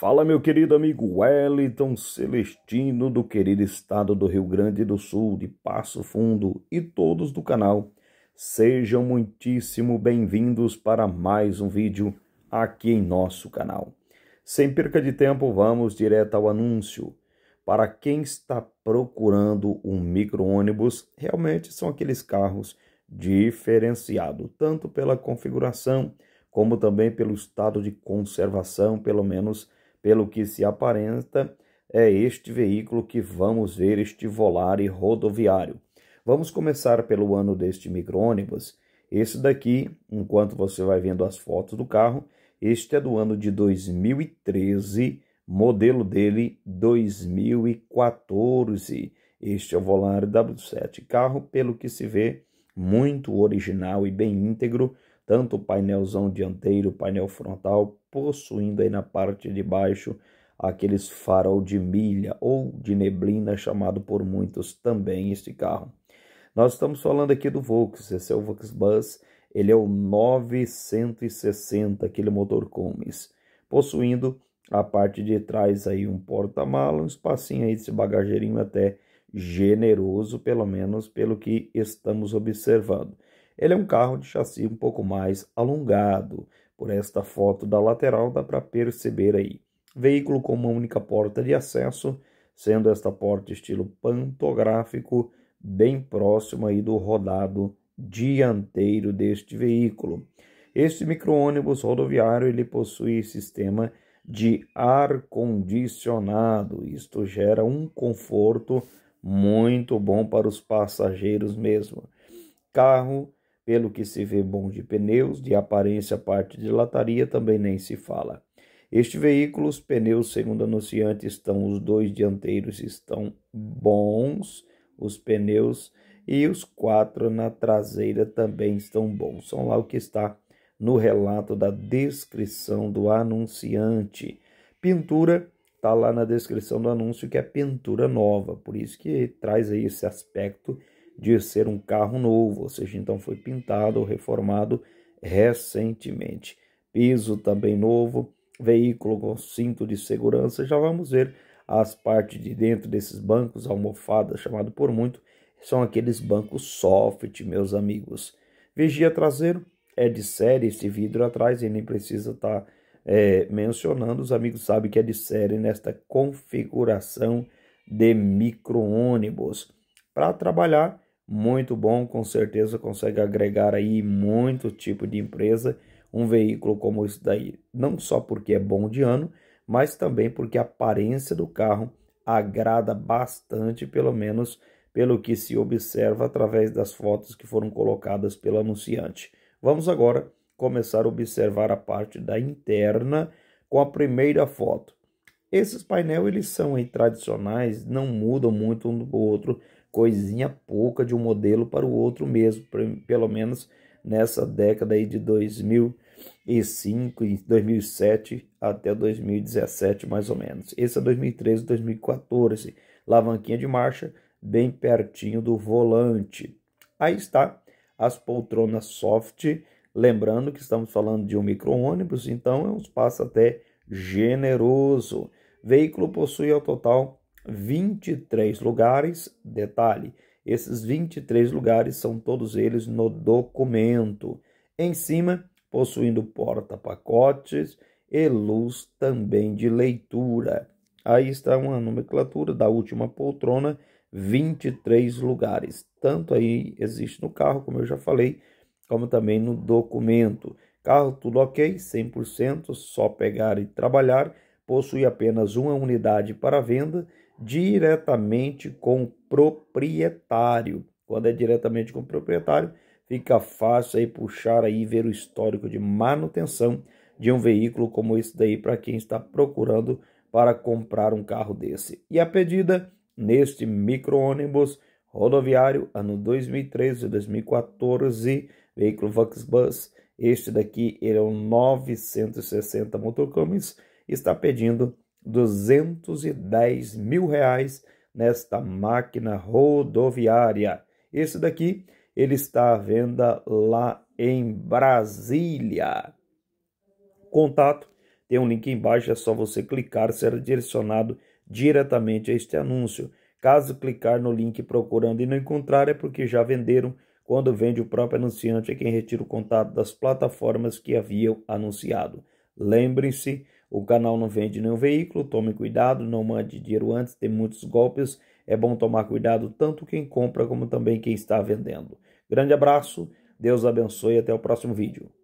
Fala, meu querido amigo Wellington Celestino, do querido estado do Rio Grande do Sul, de Passo Fundo e todos do canal. Sejam muitíssimo bem-vindos para mais um vídeo aqui em nosso canal. Sem perca de tempo, vamos direto ao anúncio. Para quem está procurando um micro-ônibus, realmente são aqueles carros diferenciados, tanto pela configuração como também pelo estado de conservação, pelo menos pelo que se aparenta, é este veículo que vamos ver este volare rodoviário. Vamos começar pelo ano deste micro-ônibus. Esse daqui, enquanto você vai vendo as fotos do carro, este é do ano de 2013, modelo dele 2014. Este é o Volare W7, carro, pelo que se vê, muito original e bem íntegro, tanto o painelzão dianteiro, painel frontal, possuindo aí na parte de baixo aqueles farol de milha ou de neblina, chamado por muitos também este carro. Nós estamos falando aqui do Volks, esse é o Volks Bus, ele é o 960, aquele motor Cummins, possuindo a parte de trás aí um porta-mala, um espacinho aí desse bagageirinho até generoso, pelo menos pelo que estamos observando. Ele é um carro de chassi um pouco mais alongado. Por esta foto da lateral dá para perceber aí. Veículo com uma única porta de acesso, sendo esta porta estilo pantográfico, bem próximo aí do rodado dianteiro deste veículo. Este micro-ônibus rodoviário ele possui sistema de ar condicionado. Isto gera um conforto muito bom para os passageiros mesmo. Carro pelo que se vê bom de pneus, de aparência parte de lataria também nem se fala. Este veículo, os pneus, segundo anunciante, estão os dois dianteiros estão bons, os pneus e os quatro na traseira também estão bons. São lá o que está no relato da descrição do anunciante. Pintura está lá na descrição do anúncio que é pintura nova, por isso que traz aí esse aspecto de ser um carro novo, ou seja, então foi pintado ou reformado recentemente. Piso também novo, veículo com cinto de segurança. Já vamos ver as partes de dentro desses bancos, almofada chamado por muito, são aqueles bancos soft, meus amigos. Vigia traseiro é de série, esse vidro atrás, e nem precisa estar tá, é, mencionando, os amigos sabem que é de série nesta configuração de micro-ônibus. Para trabalhar, muito bom, com certeza consegue agregar aí muito tipo de empresa um veículo como esse daí, não só porque é bom de ano, mas também porque a aparência do carro agrada bastante, pelo menos pelo que se observa através das fotos que foram colocadas pelo anunciante. Vamos agora começar a observar a parte da interna com a primeira foto. Esses painéis eles são aí, tradicionais, não mudam muito um do outro, coisinha pouca de um modelo para o outro mesmo, pelo menos nessa década aí de 2005 e 2007 até 2017 mais ou menos. Esse é 2013 2014, alavanquinha de marcha bem pertinho do volante. Aí está as poltronas soft, lembrando que estamos falando de um micro-ônibus, então é um espaço até generoso. Veículo possui ao total 23 lugares. Detalhe: esses 23 lugares são todos eles no documento. Em cima, possuindo porta-pacotes e luz também de leitura. Aí está uma nomenclatura da última poltrona, 23 lugares. Tanto aí existe no carro, como eu já falei, como também no documento. Carro tudo ok, 100%, só pegar e trabalhar. Possui apenas uma unidade para venda diretamente com o proprietário. Quando é diretamente com o proprietário, fica fácil aí puxar aí ver o histórico de manutenção de um veículo como esse daí para quem está procurando para comprar um carro desse. E a pedida neste micro-ônibus rodoviário ano 2013 2014, veículo Voxbus, este daqui ele é um 960 motocamis, está pedindo 210 mil reais nesta máquina rodoviária. Esse daqui ele está à venda lá em Brasília. Contato tem um link embaixo, é só você clicar, será direcionado diretamente a este anúncio. Caso clicar no link procurando e não encontrar, é porque já venderam. Quando vende, o próprio anunciante é quem retira o contato das plataformas que haviam anunciado. Lembrem-se o canal não vende nenhum veículo, tome cuidado, não mande dinheiro antes, tem muitos golpes. É bom tomar cuidado tanto quem compra como também quem está vendendo. Grande abraço, Deus abençoe e até o próximo vídeo.